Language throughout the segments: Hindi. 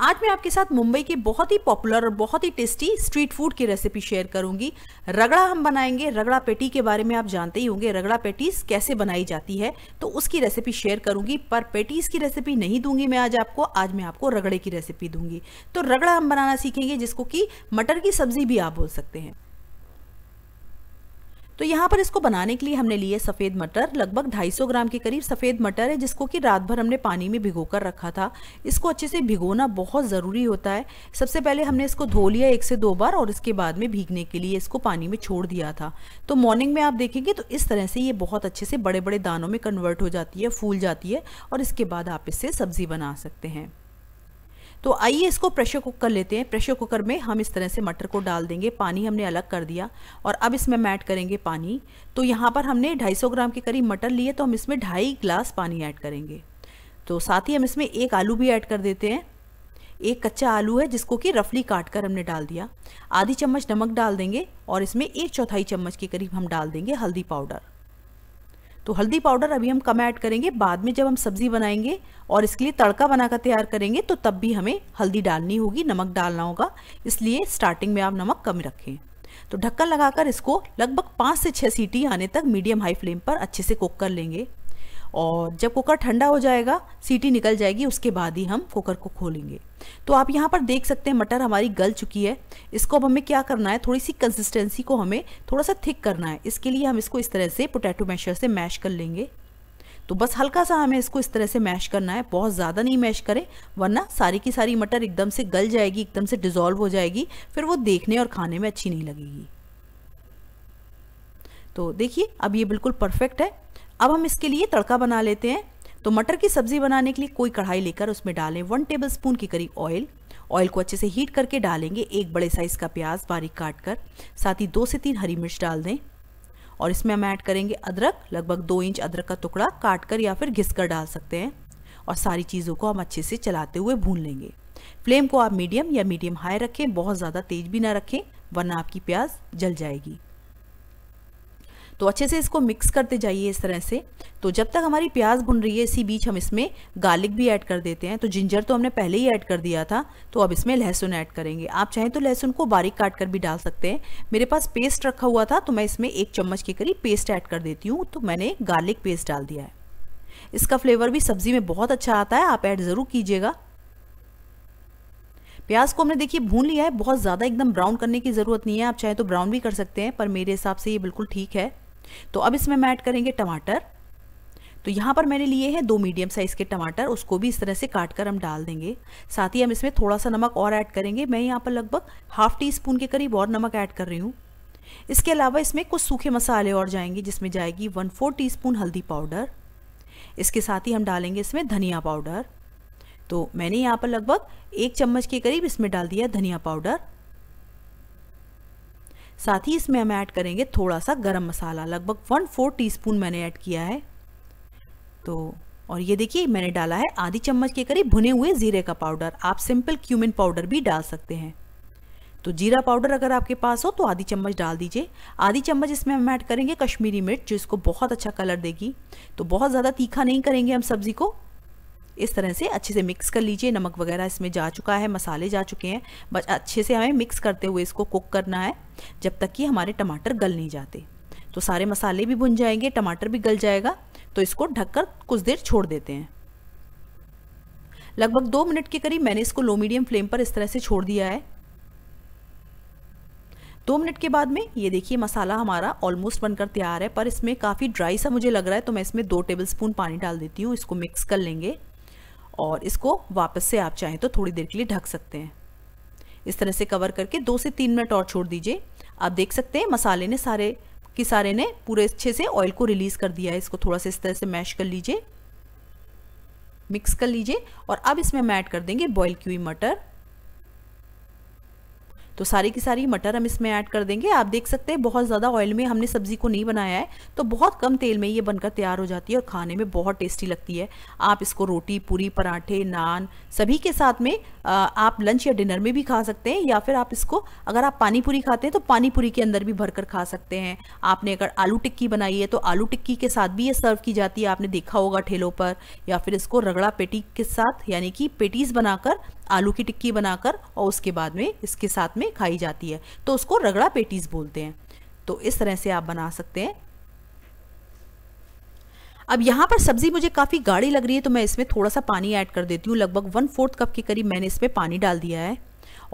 आज मैं आपके साथ मुंबई के बहुत ही पॉपुलर और बहुत ही टेस्टी स्ट्रीट फूड की रेसिपी शेयर करूंगी रगड़ा हम बनाएंगे रगड़ा पेटी के बारे में आप जानते ही होंगे रगड़ा पेटीज कैसे बनाई जाती है तो उसकी रेसिपी शेयर करूंगी पर पेटीज की रेसिपी नहीं दूंगी मैं आज आपको आज मैं आपको रगड़े की रेसिपी दूंगी तो रगड़ा हम बनाना सीखेंगे जिसको कि मटर की सब्जी भी आप बोल सकते हैं तो यहाँ पर इसको बनाने के लिए हमने लिए सफ़ेद मटर लगभग 250 ग्राम के करीब सफ़ेद मटर है जिसको कि रात भर हमने पानी में भिगो कर रखा था इसको अच्छे से भिगोना बहुत ज़रूरी होता है सबसे पहले हमने इसको धो लिया एक से दो बार और इसके बाद में भीगने के लिए इसको पानी में छोड़ दिया था तो मॉर्निंग में आप देखेंगे तो इस तरह से ये बहुत अच्छे से बड़े बड़े दानों में कन्वर्ट हो जाती है फूल जाती है और इसके बाद आप इससे सब्ज़ी बना सकते हैं तो आइए इसको प्रेशर कुकर लेते हैं प्रेशर कुकर में हम इस तरह से मटर को डाल देंगे पानी हमने अलग कर दिया और अब इसमें हम ऐड करेंगे पानी तो यहाँ पर हमने 250 ग्राम के करीब मटर लिए तो हम इसमें ढाई ग्लास पानी ऐड करेंगे तो साथ ही हम इसमें एक आलू भी ऐड कर देते हैं एक कच्चा आलू है जिसको कि रफली काट कर हमने डाल दिया आधी चम्मच नमक डाल देंगे और इसमें एक चौथाई चम्मच के करीब हम डाल देंगे हल्दी पाउडर तो हल्दी पाउडर अभी हम कम ऐड करेंगे बाद में जब हम सब्जी बनाएंगे और इसके लिए तड़का बनाकर तैयार करेंगे तो तब भी हमें हल्दी डालनी होगी नमक डालना होगा इसलिए स्टार्टिंग में आप नमक कम रखें तो ढक्कन लगाकर इसको लगभग पाँच से छः सीटी आने तक मीडियम हाई फ्लेम पर अच्छे से कुक कर लेंगे और जब कुकर ठंडा हो जाएगा सीटी निकल जाएगी उसके बाद ही हम कुकर को खोलेंगे तो आप यहाँ पर देख सकते हैं मटर हमारी गल चुकी है इसको अब हमें क्या करना है थोड़ी सी कंसिस्टेंसी को हमें थोड़ा सा थिक करना है इसके लिए हम इसको इस तरह से पोटैटो मैशर से मैश कर लेंगे तो बस हल्का सा हमें इसको इस तरह से मैश करना है बहुत ज़्यादा नहीं मैश करें वरना सारी की सारी मटर एकदम से गल जाएगी एकदम से डिज़ोल्व हो जाएगी फिर वो देखने और खाने में अच्छी नहीं लगेगी तो देखिए अब ये बिल्कुल परफेक्ट है अब हम इसके लिए तड़का बना लेते हैं तो मटर की सब्जी बनाने के लिए कोई कढ़ाई लेकर उसमें डालें वन टेबल स्पून के करीब ऑयल ऑयल को अच्छे से हीट करके डालेंगे एक बड़े साइज़ का प्याज बारीक काट कर साथ ही दो से तीन हरी मिर्च डाल दें और इसमें हम ऐड करेंगे अदरक लगभग दो इंच अदरक का टुकड़ा काट कर या फिर घिस कर डाल सकते हैं और सारी चीज़ों को हम अच्छे से चलाते हुए भून लेंगे फ्लेम को आप मीडियम या मीडियम हाई रखें बहुत ज़्यादा तेज भी ना रखें वरना आपकी प्याज जल जाएगी तो अच्छे से इसको मिक्स करते जाइए इस तरह से तो जब तक हमारी प्याज भुन रही है इसी बीच हम इसमें गार्लिक भी ऐड कर देते हैं तो जिंजर तो हमने पहले ही ऐड कर दिया था तो अब इसमें लहसुन ऐड करेंगे आप चाहें तो लहसुन को बारीक काट कर भी डाल सकते हैं मेरे पास पेस्ट रखा हुआ था तो मैं इसमें एक चम्मच के करीब पेस्ट ऐड कर देती हूँ तो मैंने गार्लिक पेस्ट डाल दिया है इसका फ्लेवर भी सब्जी में बहुत अच्छा आता है आप ऐड ज़रूर कीजिएगा प्याज को हमने देखिए भून लिया है बहुत ज़्यादा एकदम ब्राउन करने की ज़रूरत नहीं है आप चाहे तो ब्राउन भी कर सकते हैं पर मेरे हिसाब से ये बिल्कुल ठीक है तो अब इसमें हम ऐड करेंगे टमाटर तो यहाँ पर मैंने लिए हैं दो मीडियम साइज़ के टमाटर उसको भी इस तरह से काट कर हम डाल देंगे साथ ही हम इसमें थोड़ा सा नमक और ऐड करेंगे मैं यहाँ पर लगभग हाफ टी स्पून के करीब और नमक ऐड कर रही हूँ इसके अलावा इसमें कुछ सूखे मसाले और जाएंगे जिसमें जाएगी वन फोर टी हल्दी पाउडर इसके साथ ही हम डालेंगे इसमें धनिया पाउडर तो मैंने यहाँ पर लगभग एक चम्मच के करीब इसमें डाल दिया धनिया पाउडर साथ ही इसमें हम ऐड करेंगे थोड़ा सा गरम मसाला लगभग वन फोर टी मैंने ऐड किया है तो और ये देखिए मैंने डाला है आधी चम्मच के करीब भुने हुए जीरे का पाउडर आप सिंपल क्यूमिन पाउडर भी डाल सकते हैं तो जीरा पाउडर अगर आपके पास हो तो आधी चम्मच डाल दीजिए आधी चम्मच इसमें हम ऐड करेंगे कश्मीरी मिर्च जो इसको बहुत अच्छा कलर देगी तो बहुत ज़्यादा तीखा नहीं करेंगे हम सब्ज़ी को इस तरह से अच्छे से मिक्स कर लीजिए नमक वगैरह इसमें जा चुका है मसाले जा चुके हैं बस अच्छे से हमें मिक्स करते हुए इसको कुक करना है जब तक कि हमारे टमाटर गल नहीं जाते तो सारे मसाले भी भुन जाएंगे टमाटर भी गल जाएगा तो इसको ढककर कुछ देर छोड़ देते हैं लगभग दो मिनट के करीब मैंने इसको लो मीडियम फ्लेम पर इस तरह से छोड़ दिया है दो मिनट के बाद में ये देखिए मसाला हमारा ऑलमोस्ट बनकर तैयार है पर इसमें काफ़ी ड्राई सा मुझे लग रहा है तो मैं इसमें दो टेबल स्पून पानी डाल देती हूँ इसको मिक्स कर लेंगे और इसको वापस से आप चाहें तो थोड़ी देर के लिए ढक सकते हैं इस तरह से कवर करके दो से तीन मिनट और छोड़ दीजिए आप देख सकते हैं मसाले ने सारे कि सारे ने पूरे अच्छे से ऑयल को रिलीज़ कर दिया है इसको थोड़ा सा इस तरह से मैश कर लीजिए मिक्स कर लीजिए और अब इसमें हम ऐड कर देंगे बॉईल की हुई मटर तो सारी की सारी मटर हम इसमें ऐड कर देंगे आप देख सकते हैं बहुत ज़्यादा ऑयल में हमने सब्जी को नहीं बनाया है तो बहुत कम तेल में ये बनकर तैयार हो जाती है और खाने में बहुत टेस्टी लगती है आप इसको रोटी पूरी पराठे नान सभी के साथ में आप लंच या डिनर में भी खा सकते हैं या फिर आप इसको अगर आप पानी पूरी खाते हैं तो पानी पूरी के अंदर भी भरकर खा सकते हैं आपने अगर आलू टिक्की बनाई है तो आलू टिक्की के साथ भी ये सर्व की जाती है आपने देखा होगा ठेलों पर या फिर इसको रगड़ा पेटी के साथ यानी कि पेटीज बनाकर आलू की टिक्की बनाकर और उसके बाद में इसके साथ में में खाई जाती है तो उसको रगड़ा पेटीज बोलते हैं तो इस तरह से आप बना सकते हैं अब यहाँ पर सब्जी मुझे काफ़ी गाढ़ी लग रही है तो मैं इसमें थोड़ा सा पानी ऐड कर देती हूँ लगभग वन फोर्थ कप के करीब मैंने इसमें पानी डाल दिया है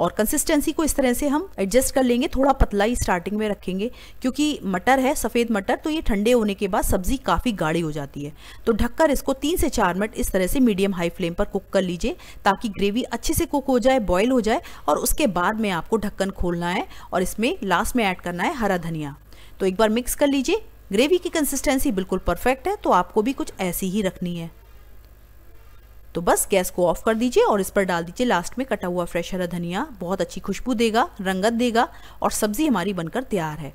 और कंसिस्टेंसी को इस तरह से हम एडजस्ट कर लेंगे थोड़ा पतला ही स्टार्टिंग में रखेंगे क्योंकि मटर है सफ़ेद मटर तो ये ठंडे होने के बाद सब्ज़ी काफ़ी गाढ़ी हो जाती है तो ढककर इसको तीन से चार मिनट इस तरह से मीडियम हाई फ्लेम पर कुक कर लीजिए ताकि ग्रेवी अच्छे से कुक हो जाए बॉयल हो जाए और उसके बाद में आपको ढक्कन खोलना है और इसमें लास्ट में ऐड करना है हरा धनिया तो एक बार मिक्स कर लीजिए ग्रेवी की कंसिस्टेंसी बिल्कुल परफेक्ट है तो आपको भी कुछ ऐसी ही रखनी है तो बस गैस को ऑफ कर दीजिए और इस पर डाल दीजिए लास्ट में कटा हुआ फ्रेश हरा धनिया बहुत अच्छी खुशबू देगा रंगत देगा और सब्जी हमारी बनकर तैयार है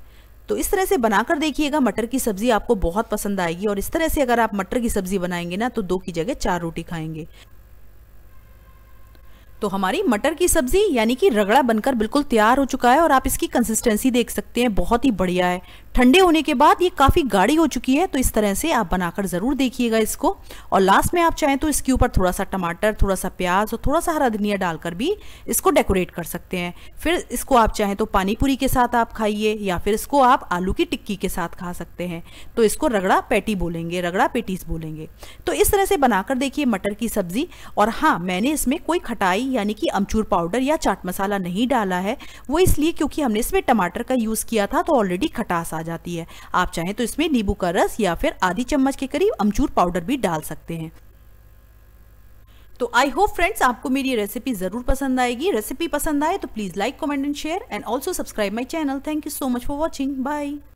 तो इस तरह से बनाकर देखिएगा मटर की सब्जी आपको बहुत पसंद आएगी और इस तरह से अगर आप मटर की सब्जी बनाएंगे ना तो दो की जगह चार रोटी खाएंगे तो हमारी मटर की सब्जी यानी कि रगड़ा बनकर बिल्कुल तैयार हो चुका है और आप इसकी कंसिस्टेंसी देख सकते हैं बहुत ही बढ़िया है ठंडे होने के बाद ये काफ़ी गाढ़ी हो चुकी है तो इस तरह से आप बनाकर ज़रूर देखिएगा इसको और लास्ट में आप चाहें तो इसके ऊपर थोड़ा सा टमाटर थोड़ा सा प्याज और थोड़ा सा हरा धनिया डालकर भी इसको डेकोरेट कर सकते हैं फिर इसको आप चाहें तो पानी पूरी के साथ आप खाइए या फिर इसको आप आलू की टिक्की के साथ खा सकते हैं तो इसको रगड़ा पैटी बोलेंगे रगड़ा पेटीस बोलेंगे तो इस तरह से बनाकर देखिए मटर की सब्ज़ी और हाँ मैंने इसमें कोई खटाई यानी कि अमचूर पाउडर या चाट मसाला नहीं डाला है वो इसलिए क्योंकि हमने इसमें टमाटर का यूज़ किया था तो ऑलरेडी खटास आ जाती है आप चाहें तो इसमें नींबू का रस या फिर आधी चम्मच के करीब अमचूर पाउडर भी डाल सकते हैं तो आई होप फ्रेंड्स आपको मेरी रेसिपी ज़रूर पसंद आएगी रेसिपी पसंद आए तो please like comment and share and also subscribe my channel thank you so much for watching bye